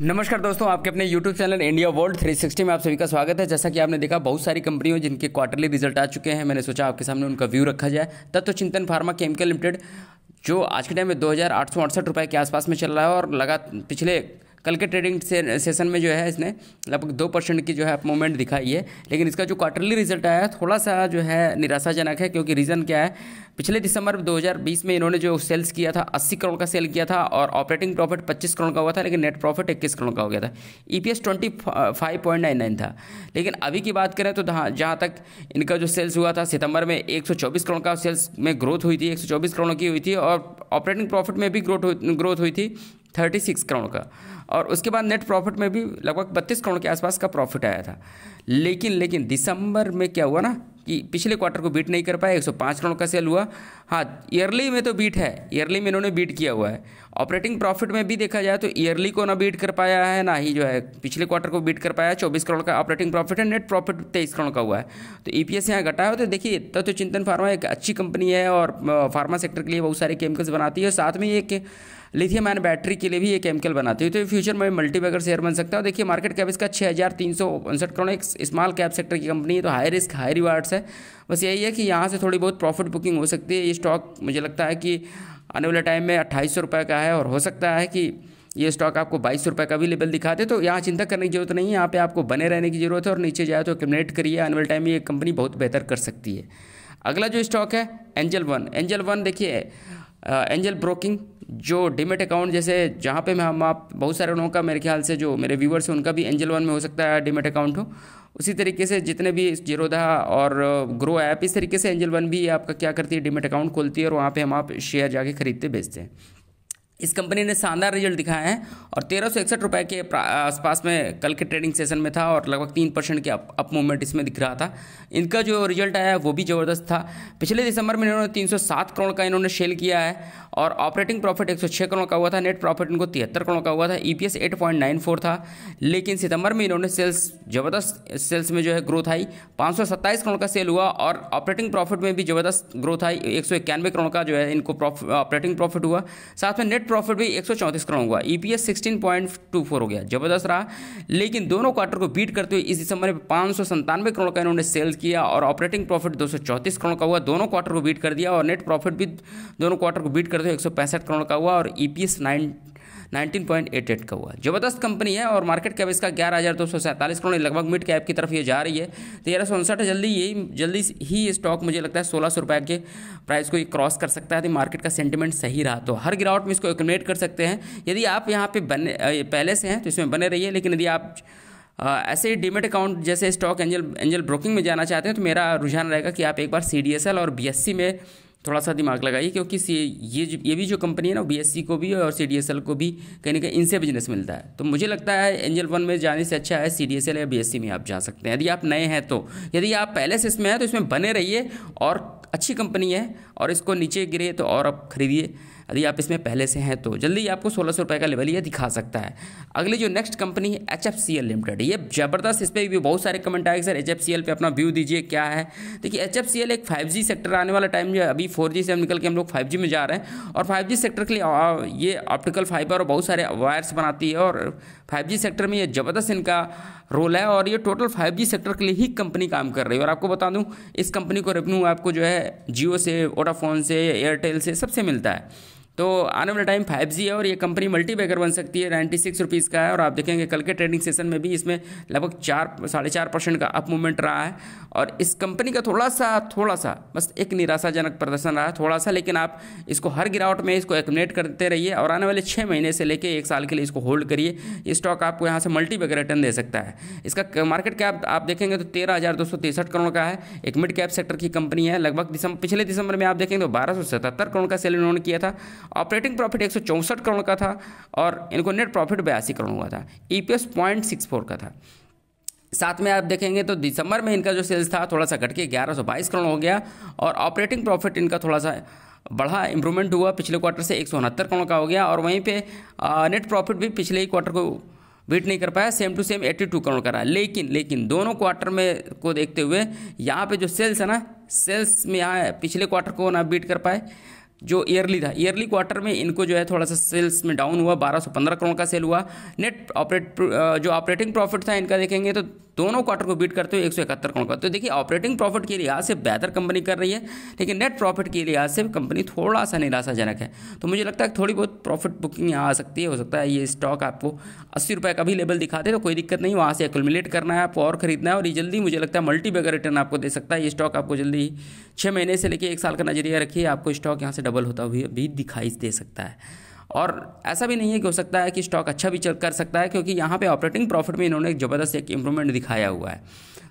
नमस्कार दोस्तों आपके अपने YouTube चैनल इंडिया वर्ल्ड 360 में आप सभी का स्वागत है जैसा कि आपने देखा बहुत सारी कंपनियों जिनके क्वार्टरली रिजल्ट आ चुके हैं मैंने सोचा आपके सामने उनका व्यू रखा जाए तत्व चिंतन फार्मा केमिकल लिमिटेड जो आज के टाइम में दो हज़ार के आसपास में चल रहा है और लगा पिछले कल के ट्रेडिंग से, सेशन में जो है इसने लगभग दो परसेंट की जो है मूवमेंट दिखाई है लेकिन इसका जो क्वार्टरली रिजल्ट आया है थोड़ा सा जो है निराशाजनक है क्योंकि रीज़न क्या है पिछले दिसंबर 2020 में इन्होंने जो सेल्स किया था 80 करोड़ का सेल किया था और ऑपरेटिंग प्रॉफिट 25 करोड़ का हुआ था लेकिन नेट प्रॉफिट 21 करोड़ का हो गया था ई पी एस था लेकिन अभी की बात करें तो जहाँ तक इनका जो सेल्स हुआ था सितंबर में 124 करोड़ का सेल्स में ग्रोथ हुई थी 124 करोड़ की हुई थी और ऑपरेटिंग प्रॉफिट में भी ग्रोथ ग्रोथ हुई थी थर्टी सिक्स करोड़ का और उसके बाद नेट प्रॉफिट में भी लगभग बत्तीस करोड़ के आसपास का प्रॉफिट आया था लेकिन लेकिन दिसंबर में क्या हुआ ना कि पिछले क्वार्टर को बीट नहीं कर पाया 105 करोड़ का सेल हुआ हाँ ईयरली में तो बीट है ईयरली में इन्होंने बीट किया हुआ है ऑपरेटिंग प्रॉफिट में भी देखा जाए तो ईयरली को ना बीट कर पाया है ना ही जो है पिछले क्वार्टर को बीट कर पाया है चौबीस करोड़ का ऑपरेटिंग प्रॉफिट है नेट प्रॉफिट तेईस करोड़ का हुआ है तो ई पी एस यहाँ घटा है तो देखिए तब तो चिंतन फार्मा एक अच्छी कंपनी है और फार्मा सेक्टर के लिए बहुत सारे केमिकल्स बनाती है साथ में एक लिथियम आयन बैटरी के लिए भी ये केमिकल बनाते हैं तो फ्यूचर में मल्टी बैगर शेयर बन सकता है देखिए मार्केट कैप इसका छः हज़ार तीन सौ उनसठ करोड़ एक स्मॉल कैप सेक्टर की कंपनी है तो हाई रिस्क हाई रिवार्ड्स है बस यही है कि यहाँ से थोड़ी बहुत प्रॉफिट बुकिंग हो सकती है ये स्टॉक मुझे लगता है कि आने वाले टाइम में अट्ठाईस सौ रुपये का है और हो सकता है कि ये स्टॉक आपको बाईस सौ रुपये का भी लेवल दिखाते तो यहाँ चिंता करने की जरूरत नहीं है यहाँ पे आपको बने रहने की जरूरत है और नीचे जाए तो एक्मिनेट करिए आने वाले टाइम में ये कंपनी बहुत बेहतर कर सकती है अगला जो स्टॉक है एंजल वन एंजल वन देखिए एंजल ब्रोकिंग जो डिमेट अकाउंट जैसे जहाँ पे मैं हम आप बहुत सारे लोगों का मेरे ख्याल से जो मेरे व्यूवर्स हैं उनका भी एंजल वन में हो सकता है डिमेट अकाउंट हो उसी तरीके से जितने भी जीरोधा और ग्रो ऐप इस तरीके से एंजल वन भी आपका क्या करती है डिमेट अकाउंट खोलती है और वहाँ पर हम आप शेयर जाके खरीदते बेचते हैं इस कंपनी ने शानदार रिजल्ट दिखाया है और तेरह सौ इकसठ रुपये के आसपास में कल के ट्रेडिंग सेशन में था और लगभग तीन परसेंट के अप, अप मूवमेंट इसमें दिख रहा था इनका जो रिजल्ट आया वो भी ज़बरदस्त था पिछले दिसंबर में इन्होंने तीन सौ सात करोड़ का इन्होंने शेल किया है और ऑपरेटिंग प्रॉफिट 106 करोड़ का हुआ था नेट प्रॉफिट इनको तिहत्तर करोड़ का हुआ था ईपीएस e 8.94 था लेकिन सितंबर में इन्होंने सेल्स ज़बरदस्त सेल्स में जो है ग्रोथ आई पाँच करोड़ का सेल हुआ और ऑपरेटिंग प्रॉफिट में भी ज़बरदस्त ग्रोथ आई एक करोड़ का जो है इनको ऑपरेटिंग प्रॉफिट हुआ साथ में नेट प्रॉफिट भी एक करोड़ हुआ ई e पी हो गया ज़बरदस्त रहा लेकिन दोनों क्वार्टर को बीट करते हुए इस दिसंबर में पाँच करोड़ का इन्होंने सेल्स किया और ऑपरेटिंग प्रॉफिट दो करोड़ का हुआ दोनों क्वार्टर को बीट कर दिया और नेट प्रॉफिट भी दोनों क्वार्टर को बीट कर करते हो एक करोड़ का हुआ और E P S nine nineteen point eight eight का हुआ जबरदस्त कंपनी है और मार्केट कैप इसका ग्यारह हज़ार दो सौ सैंतालीस करोड़ लगभग मिड कैप की तरफ ये जा रही है तेरह सौ उनसठ जल्दी यही जल्दी ही स्टॉक मुझे लगता है सोलह सौ रुपये के प्राइस को ये क्रॉस कर सकता है यदि मार्केट का सेंटिमेंट सही रहा तो हर गिरावट में इसको एकोमोडेट कर सकते हैं यदि आप यहाँ पर बने पहले से हैं तो इसमें बने रहिए लेकिन यदि आप ऐसे ही डीमेट अकाउंट जैसे स्टॉक एंजल एंजल ब्रोकिंग में जाना चाहते हैं तो मेरा रुझान रहेगा कि आप एक बार सी और बी में थोड़ा सा दिमाग लगाइए क्योंकि ये ये भी जो कंपनी है ना बी को भी और सी को भी कहीं ना कहीं इनसे बिजनेस मिलता है तो मुझे लगता है एंजल वन में जाने से अच्छा है सी या बी में आप जा सकते हैं यदि आप नए हैं तो यदि आप पहले से इसमें हैं तो इसमें बने रहिए और अच्छी कंपनी है और इसको नीचे गिरे तो और आप खरीदिए यदि आप इसमें पहले से हैं तो जल्दी आपको सोलह सौ रुपये का लेवल ये दिखा सकता है अगली जो नेक्स्ट कंपनी है H F C L limited ये ज़बरदस्त इस पर भी बहुत सारे कमेंट आएंगे sir H F C L पर अपना व्यू दीजिए क्या है देखिए एच एफ सी एल एक फाइव जी सेक्टर आने वाला टाइम जो है अभी फोर जी से हम निकल के हम लोग फाइव जी में जा रहे हैं और फाइव जी सेक्टर के लिए ये ऑप्टिकल फाइबर और बहुत सारे वायर्स बनाती है और फाइव जी सेक्टर में ये ज़बरदस्त इनका रोल है और ये टोटल फाइव जी सेक्टर के लिए ही कंपनी काम कर रही है और आपको बता दूँ इस कंपनी को रेवेन्यू आपको जो है जियो से वोडाफोन से एयरटेल से सबसे मिलता है तो आने वाला टाइम फाइव जी है और ये कंपनी मल्टीबैगर बन सकती है नाइन्टी सिक्स रुपीज़ का है और आप देखेंगे कल के ट्रेडिंग सेशन में भी इसमें लगभग चार साढ़े चार परसेंट का अप मूवमेंट रहा है और इस कंपनी का थोड़ा सा थोड़ा सा बस एक निराशाजनक प्रदर्शन रहा है थोड़ा सा लेकिन आप इसको हर गिरावट में इसको एक्मिनेट करते रहिए और आने वाले छः महीने से लेकर एक साल के लिए इसको होल्ड करिए ये स्टॉक आपको यहाँ से मल्टीबैगर रिटर्न दे सकता है इसका मार्केट कैप आप देखेंगे तो तेरह हज़ार दो सौ तिरसठ करोड़ का है एक मिड कैप सेक्टर की कंपनी है लगभग पिछले दिसंबर में आप देखेंगे तो बारह सौ सतहत्तर करोड़ का सेल इन्होंने किया था ऑपरेटिंग प्रॉफिट एक करोड़ का था और इनको नेट प्रॉफिट बयासी करोड़ हुआ था ई e पी का था साथ में आप देखेंगे तो दिसंबर में इनका जो सेल्स था थोड़ा सा घट के ग्यारह करोड़ हो गया और ऑपरेटिंग प्रॉफिट इनका थोड़ा सा बढ़ा इंप्रूवमेंट हुआ पिछले क्वार्टर से एक करोड़ का हो गया और वहीं पे नेट प्रॉफिट भी पिछले ही क्वार्टर को बीट नहीं कर पाया सेम टू सेम 82 करोड़ का रहा लेकिन लेकिन दोनों क्वार्टर में को देखते हुए यहाँ पे जो सेल्स है ना सेल्स में यहाँ पिछले क्वार्टर को ना बीट कर पाए जो ईयरली था ईयरली क्वार्टर में इनको जो है थोड़ा सा सेल्स में डाउन हुआ 1215 करोड़ का सेल हुआ नेट ऑपरेट जो ऑपरेटिंग प्रॉफिट था इनका देखेंगे तो दोनों क्वार्टर को बीट करते हुए एक सौ इकहत्तर करोड़ का तो देखिए ऑपरेटिंग प्रॉफिट के लिहाज से बेहतर कंपनी कर रही है लेकिन नेट प्रॉफिट के लिहाज से कंपनी थोड़ा सा निराशाजनक है तो मुझे लगता है थोड़ी बहुत प्रॉफिट बुकिंग यहाँ आ सकती है हो सकता है ये स्टॉक आपको अस्सी रुपये का भी लेवल दिखा दे तो कोई दिक्कत नहीं वहाँ से एकुलमिलेट करना है आपको और खरीदना है और ये जल्दी मुझे लगता है मल्टी बेगर रिटर्न आपको दे सकता है ये स्टॉक आपको जल्दी छः महीने से लेकर एक साल का नजरिया रखिए आपको स्टॉक यहाँ से डबल होता हुआ भी दिखाई दे सकता है और ऐसा भी नहीं है कि हो सकता है कि स्टॉक अच्छा भी चल कर सकता है क्योंकि यहाँ पे ऑपरेटिंग प्रॉफिट में इन्होंने एक ज़बरदस्त एक इम्प्रूवमेंट दिखाया हुआ है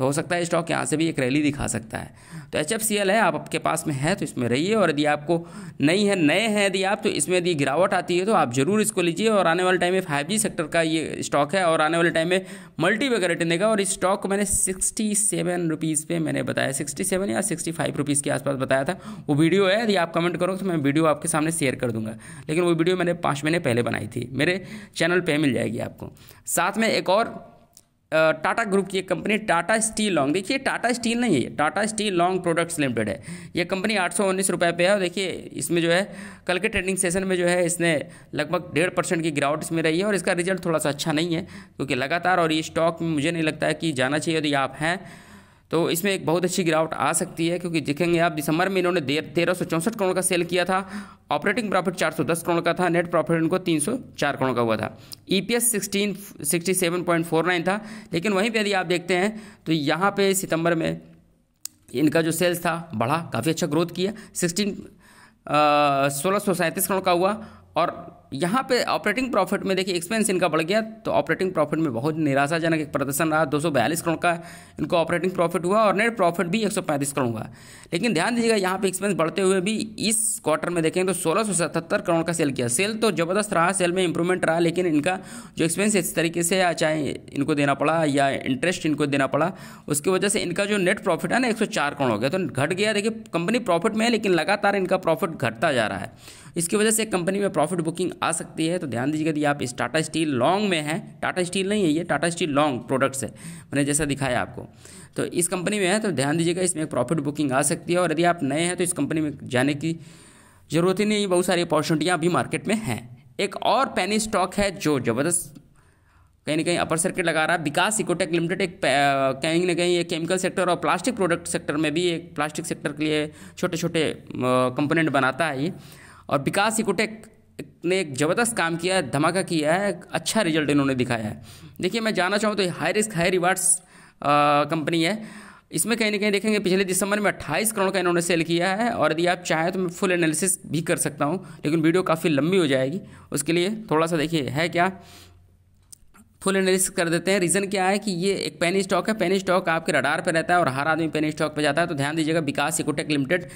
तो हो सकता है स्टॉक यहाँ से भी एक रैली दिखा सकता है तो एच है आप आपके पास में है तो इसमें रहिए और यदि आपको नहीं है नए हैं यदि आप तो इसमें यदि गिरावट आती है तो आप ज़रूर इसको लीजिए और आने वाले टाइम में फाइव सेक्टर का ये स्टॉक है और आने वाले टाइम में मल्टी वगैरह देगा और इस स्टॉक को मैंने सिक्सटी सेवन रुपीज़ मैंने बताया सिक्सटी सेवन या सिक्सटी फाइव रुपीज़ के आसपास बताया था वो वीडियो है यदि आप कमेंट करोगे तो मैं वीडियो आपके सामने शेयर कर दूंगा लेकिन वो वीडियो मैंने पाँच महीने पहले बनाई थी मेरे चैनल पर मिल जाएगी आपको साथ में एक और टाटा ग्रुप की एक कंपनी टाटा स्टील लॉन्ग देखिए टाटा स्टील नहीं है Tata Steel Long Products Limited है ये कंपनी आठ सौ उन्नीस रुपये पे है और देखिए इसमें जो है कल के ट्रेडिंग सेशन में जो है इसने लगभग डेढ़ परसेंट की गिरावट इसमें रही है और इसका रिजल्ट थोड़ा सा अच्छा नहीं है क्योंकि लगातार और ये स्टॉक मुझे नहीं लगता है कि जाना चाहिए यदि आप हैं तो इसमें एक बहुत अच्छी गिरावट आ सकती है क्योंकि देखेंगे आप दिसंबर में इन्होंने तेरह सौ चौंसठ करोड़ का सेल किया था ऑपरेटिंग प्रॉफिट 410 करोड़ का था नेट प्रॉफिट इनको 304 करोड़ का हुआ था ई पॉइंट फोर नाइन था लेकिन वहीं पर यदि आप देखते हैं तो यहाँ पे सितंबर में इनका जो सेल्स था बढ़ा काफ़ी अच्छा ग्रोथ किया सिक्सटीन सोलह सौ सैंतीस करोड़ का हुआ और यहाँ पे ऑपरेटिंग प्रॉफिट में देखिए एक्सपेंस इनका बढ़ गया तो ऑपरेटिंग प्रॉफिट में बहुत निराशाजनक एक प्रदर्शन रहा दो करोड़ का इनको ऑपरेटिंग प्रॉफिट हुआ और नेट प्रॉफिट भी एक करोड़ हुआ लेकिन ध्यान दीजिएगा यहाँ पे एक्सपेंस बढ़ते हुए भी इस क्वार्टर में देखें तो सोलह करोड़ का सेल किया सेल तो ज़बरदस्त रहा सेल में इंप्रूवमेंट रहा लेकिन इनका जो एक्सपेंस इस तरीके से या चाहे इनको देना पड़ा या इंटरेस्ट इनको देना पड़ा उसकी वजह से इनका जो नेट प्रॉफिट है ना एक करोड़ हो गया तो घट गया देखिए कंपनी प्रॉफिट में है लेकिन लगातार इनका प्रॉफिट घटता जा रहा है इसकी वजह से कंपनी में प्रॉफिट बुकिंग आ सकती है तो ध्यान दीजिएगा यदि आप इस टाटा स्टील लॉन्ग में हैं टाटा स्टील नहीं है ये टाटा स्टील लॉन्ग प्रोडक्ट्स है मैंने जैसा दिखाया आपको तो इस कंपनी में है तो ध्यान दीजिएगा इसमें एक प्रॉफिट बुकिंग आ सकती है और यदि आप नए हैं तो इस कंपनी में जाने की ज़रूरत ही नहीं बहुत सारी अपॉर्चुनिटियाँ अभी मार्केट में हैं एक और पैनी स्टॉक है जो ज़बरदस्त कहीं ना कहीं अपर सर्किट लगा रहा है विकास इकोटेक लिमिटेड एक कहीं ना कहीं ये केमिकल सेक्टर और प्लास्टिक प्रोडक्ट सेक्टर में भी एक प्लास्टिक सेक्टर के लिए छोटे छोटे कंपोनेंट बनाता है ये और विकास इकोटेक ने एक ज़बरदस्त काम किया है धमाका किया है अच्छा रिजल्ट इन्होंने दिखाया है देखिए मैं जाना चाहूँ तो high risk high rewards company है इसमें कहीं ना कहीं देखेंगे पिछले दिसंबर में 28 करोड़ का इन्होंने सेल किया है और यदि आप चाहें तो मैं फुल एनालिसिस भी कर सकता हूँ लेकिन वीडियो काफ़ी लंबी हो जाएगी उसके लिए थोड़ा सा देखिए है क्या फुल एनालिसिस कर देते हैं रीज़न क्या है कि ये एक पेनी स्टॉक है पेनी स्टॉक आपके रडार पर रहता है और हर आदमी पेनी स्टॉक पर जाता है तो ध्यान दीजिएगा विकास इकोटेक लिमिटेड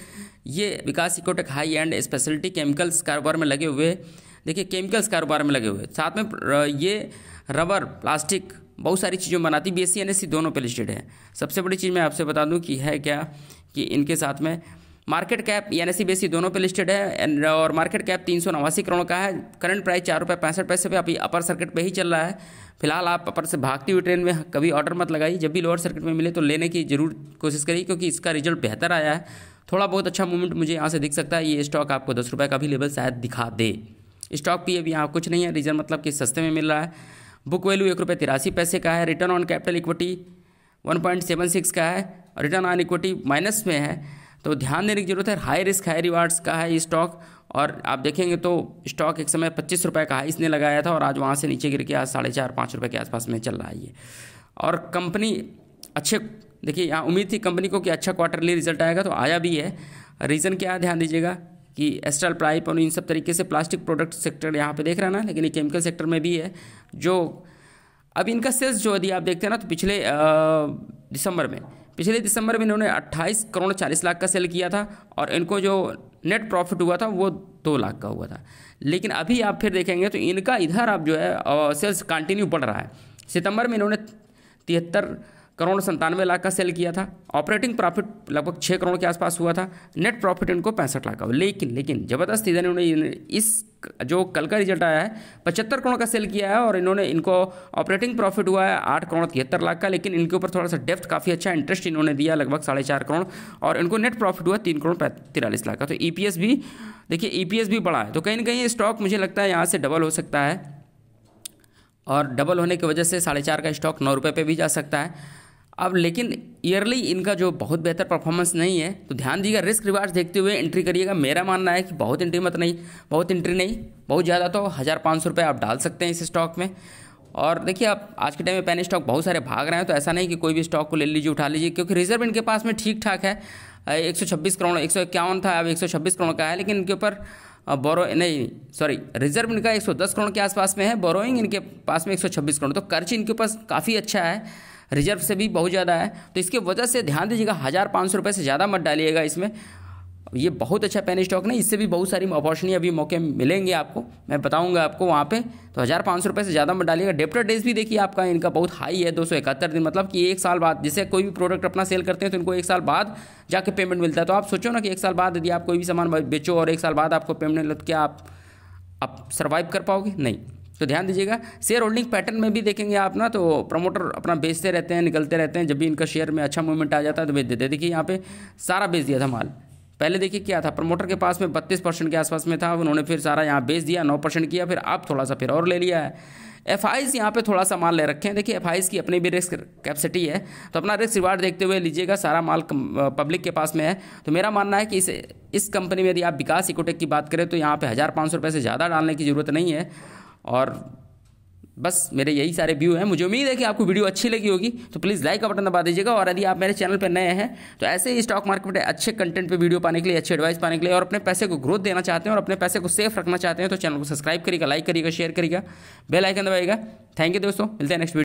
ये Vikas Ecotech high end specialty chemicals कारोबार में लगे हुए देखिए केमिकल्स कारोबार में लगे हुए साथ में ये रबर प्लास्टिक बहुत सारी चीज़ों में बनाती बी एस सी दोनों पे लिस्टेड है सबसे बड़ी चीज़ मैं आपसे बता दूँ कि है क्या कि इनके साथ में market cap N S C दोनों पे लिस्टेड है और मार्केट कैप तीन सौ नवासी करोड़ का है करंट प्राइस चार रुपये पैंसठ पैसे पे अभी अपर सर्किट पे ही चल रहा है फिलहाल आप अपर से भागती हुई ट्रेन में कभी ऑर्डर मत लगाइए जब भी लोअर सर्किट में मिले तो लेने की जरूर कोशिश करिए क्योंकि इसका रिजल्ट बेहतर आया है थोड़ा बहुत अच्छा मूवमेंट मुझे यहाँ से दिख सकता है ये स्टॉक आपको दस रुपये का भी लेवल शायद दिखा दे स्टॉक भी अभी यहाँ कुछ नहीं है रीज़न मतलब कि सस्ते में मिल रहा है बुक वैल्यू एक रुपये तिरासी पैसे का है return on capital equity one point seven six का है रिटर्न ऑन इक्विटी माइनस में है तो ध्यान देने की जरूरत है हाई रिस्क हाई रिवार्ड्स का है स्टॉक और आप देखेंगे तो स्टॉक एक समय पच्चीस रुपये का हाई इसने लगाया था और आज वहाँ से नीचे गिर के आज साढ़े चार पाँच रुपये के आसपास में चल रहा है ये और कंपनी अच्छे देखिए यहाँ उम्मीद थी कंपनी को कि अच्छा क्वार्टरली रिजल्ट आएगा तो आया भी है रीज़न क्या है ध्यान दीजिएगा कि एस्ट्रल प्राइप और इन सब तरीके से प्लास्टिक प्रोडक्ट सेक्टर यहाँ पे देख रहे ना लेकिन ये केमिकल सेक्टर में भी है जो अब इनका सेल्स जो यदि आप देखते हैं ना तो पिछले दिसंबर में पिछले दिसंबर में इन्होंने 28 करोड़ 40 लाख का सेल किया था और इनको जो नेट प्रॉफिट हुआ था वो दो लाख का हुआ था लेकिन अभी आप फिर देखेंगे तो इनका इधर आप जो है सेल्स कंटिन्यू बढ़ रहा है सितंबर में इन्होंने तिहत्तर करोड़ संतानवे लाख का सेल किया था ऑपरेटिंग प्रॉफिट लगभग छः करोड़ के आसपास हुआ था नेट प्रॉफिट इनको पैंसठ लाख का हुआ लेकिन लेकिन ज़बरदस्त इधर इन्होंने इस जो कल का रिजल्ट आया है पचहत्तर करोड़ का सेल किया है और इन्होंने इनको ऑपरेटिंग प्रॉफिट हुआ है आठ करोड़ तिहत्तर लाख का लेकिन इनके ऊपर थोड़ा सा डेफ्थ काफ़ी अच्छा इंटरेस्ट इन्होंने दिया लगभग साढ़े चार करोड़ और इनको नेट प्रॉफिट हुआ तीन करोड़ तिरालीस लाख का तो ई e भी देखिए ई e भी बढ़ा है तो कहीं ना कहीं स्टॉक मुझे लगता है यहाँ से डबल हो सकता है और डबल होने की वजह से साढ़े चार का स्टॉक नौ रुपये पर भी जा सकता है अब लेकिन ईयरली इनका जो बहुत बेहतर परफॉर्मेंस नहीं है तो ध्यान दीजिएगा रिस्क रिवार्ड देखते हुए एंट्री करिएगा मेरा मानना है कि बहुत एंट्री मत नहीं बहुत एंट्री नहीं बहुत ज़्यादा तो हज़ार पाँच सौ रुपये आप डाल सकते हैं इस स्टॉक में और देखिए आप आज के टाइम में पेन स्टॉक बहुत सारे भाग रहे हैं तो ऐसा नहीं कि कोई भी स्टॉक को ले लीजिए उठा लीजिए क्योंकि रिजर्व इनके पास में ठीक ठाक है छब्बीस करोड़ एक था अब छब्बीस करोड़ का है लेकिन इनके ऊपर बोरो नहीं सॉरी रिजर्व इनका दस करोड़ के आसपास में है बोरोइंग इनके पास में छब्बीस करोड़ तो कर्ज इनके पास काफ़ी अच्छा है रिजर्व से भी बहुत ज़्यादा है तो इसके वजह से ध्यान दीजिएगा हज़ार पाँच सौ रुपये से ज़्यादा मत डालिएगा इसमें ये बहुत अच्छा पेन स्टॉक नहीं इससे भी बहुत सारी अपॉर्चुनिटी अभी मौके मिलेंगे आपको मैं बताऊंगा आपको वहाँ पे तो हज़ार पाँच सौ रुपये से ज़्यादा मत डालिएगा डेप्टर डेज भी देखिए आपका इनका बहुत हाई है दो सौ इकहत्तर दिन मतलब कि एक साल बाद जैसे कोई भी प्रोडक्ट अपना सेल करते हैं तो इनको एक साल बाद जाके पेमेंट मिलता है तो आप सोचो ना कि एक साल बाद यदि आप कोई भी सामान बेचो और एक साल बाद आपको पेमेंट क्या आप, आप सर्वाइव कर पाओगे नहीं तो ध्यान दीजिएगा शेयर होल्डिंग पैटर्न में भी देखेंगे आप ना तो प्रमोटर अपना बेचते रहते हैं निकलते रहते हैं जब भी इनका शेयर में अच्छा मूवमेंट आ जाता है तो बेच देते हैं देखिए यहाँ पे सारा बेच दिया था माल पहले देखिए क्या था प्रमोटर के पास में बत्तीस परसेंट के आसपास में था उन्होंने फिर सारा यहाँ बेच दिया नौ परसेंट किया फिर आप थोड़ा सा फिर और ले लिया है एफ आईज यहाँ पर थोड़ा सा माल ले रखे हैं देखिए एफ आईज की अपनी भी रिस्क कैपेसिटी है तो अपना रिस्क रिवार्ड देखते हुए लीजिएगा सारा माल पब्लिक के पास में है तो मेरा मानना है कि इस इस कंपनी में यदि आप विकास इकोटेक की बात करें तो यहाँ पे हज़ार पाँच सौ रुपये से ज़्यादा डालने की ज़रूरत नहीं है और बस मेरे यही सारे व्यू हैं मुझे उम्मीद है कि आपको वीडियो अच्छी लगी होगी तो प्लीज़ लाइक का बटन दबा दीजिएगा और यदि आप मेरे चैनल पर नए हैं तो ऐसे ही स्टॉक मार्केट में अच्छे कंटेंट पे वीडियो पाने के लिए अच्छे एडवाइस पाने के लिए और अपने पैसे को ग्रोथ देना चाहते हैं और अपने पैसे को सेफ रखना चाहते हैं तो चैनल को सब्सक्राइब करिएगा लाइक करिएगा शेयर करिएगा बेलाइकन दबाएगा थैंक यू दोस्तों मिलते हैं नेक्स्ट